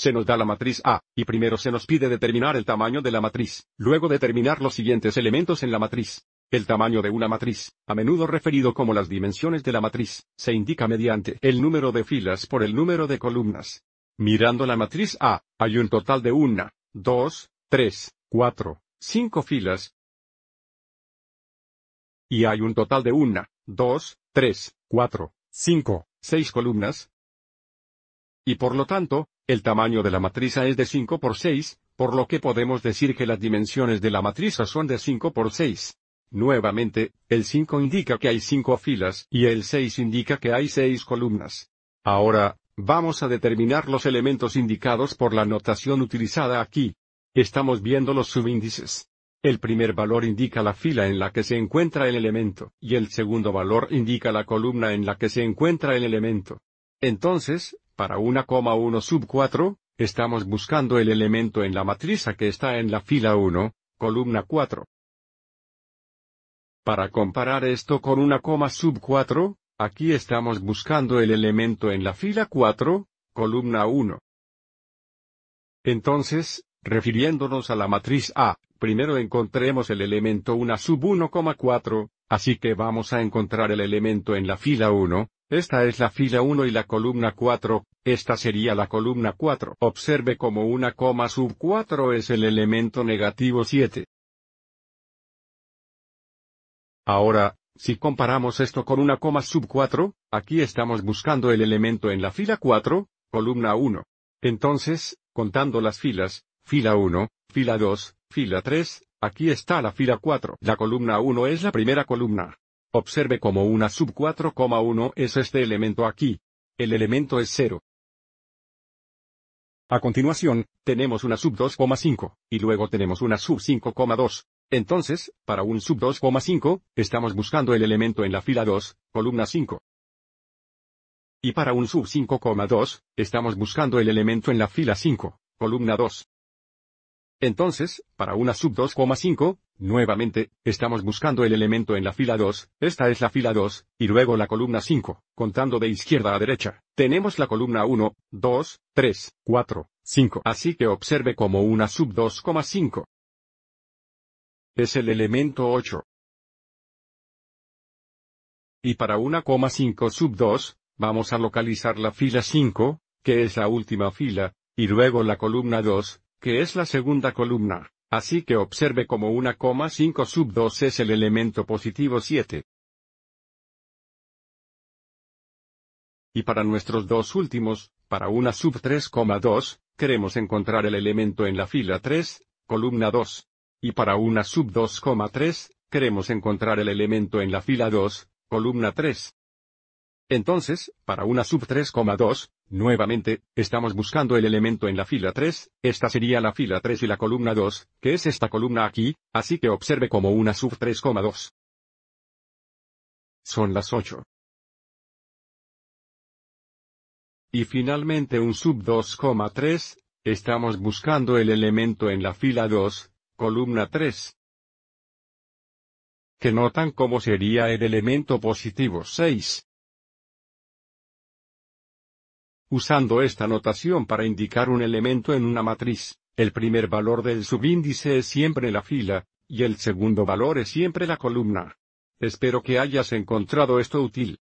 Se nos da la matriz A, y primero se nos pide determinar el tamaño de la matriz, luego determinar los siguientes elementos en la matriz. El tamaño de una matriz, a menudo referido como las dimensiones de la matriz, se indica mediante el número de filas por el número de columnas. Mirando la matriz A, hay un total de una, dos, tres, cuatro, cinco filas. Y hay un total de una, dos, tres, cuatro, cinco, seis columnas, y por lo tanto, el tamaño de la matriz es de 5 por 6, por lo que podemos decir que las dimensiones de la matriz son de 5 por 6. Nuevamente, el 5 indica que hay 5 filas y el 6 indica que hay 6 columnas. Ahora, vamos a determinar los elementos indicados por la notación utilizada aquí. Estamos viendo los subíndices. El primer valor indica la fila en la que se encuentra el elemento, y el segundo valor indica la columna en la que se encuentra el elemento. Entonces, para 1,1 sub 4, estamos buscando el elemento en la matriz A que está en la fila 1, columna 4. Para comparar esto con 1, sub 4, aquí estamos buscando el elemento en la fila 4, columna 1. Entonces, refiriéndonos a la matriz A, primero encontremos el elemento 1 sub 1,4, así que vamos a encontrar el elemento en la fila 1, esta es la fila 1 y la columna 4, esta sería la columna 4. Observe como una coma sub 4 es el elemento negativo 7. Ahora, si comparamos esto con una coma sub 4, aquí estamos buscando el elemento en la fila 4, columna 1. Entonces, contando las filas, fila 1, fila 2, fila 3, aquí está la fila 4. La columna 1 es la primera columna. Observe como una sub 4,1 es este elemento aquí. El elemento es 0. A continuación, tenemos una sub 2,5, y luego tenemos una sub 5,2. Entonces, para un sub 2,5, estamos buscando el elemento en la fila 2, columna 5. Y para un sub 5,2, estamos buscando el elemento en la fila 5, columna 2. Entonces, para una sub 2,5, nuevamente, estamos buscando el elemento en la fila 2, esta es la fila 2, y luego la columna 5, contando de izquierda a derecha. Tenemos la columna 1, 2, 3, 4, 5. Así que observe como una sub 2,5. Es el elemento 8. Y para 1,5 sub 2, vamos a localizar la fila 5, que es la última fila, y luego la columna 2, que es la segunda columna, así que observe como 1,5 sub 2 es el elemento positivo 7. Y para nuestros dos últimos, para una sub 3,2, queremos encontrar el elemento en la fila 3, columna 2. Y para una sub 2,3, queremos encontrar el elemento en la fila 2, columna 3. Entonces, para una sub 3,2, Nuevamente, estamos buscando el elemento en la fila 3, esta sería la fila 3 y la columna 2, que es esta columna aquí, así que observe como una sub 3,2. Son las 8. Y finalmente un sub 2,3, estamos buscando el elemento en la fila 2, columna 3. Que notan cómo sería el elemento positivo 6. Usando esta notación para indicar un elemento en una matriz, el primer valor del subíndice es siempre la fila, y el segundo valor es siempre la columna. Espero que hayas encontrado esto útil.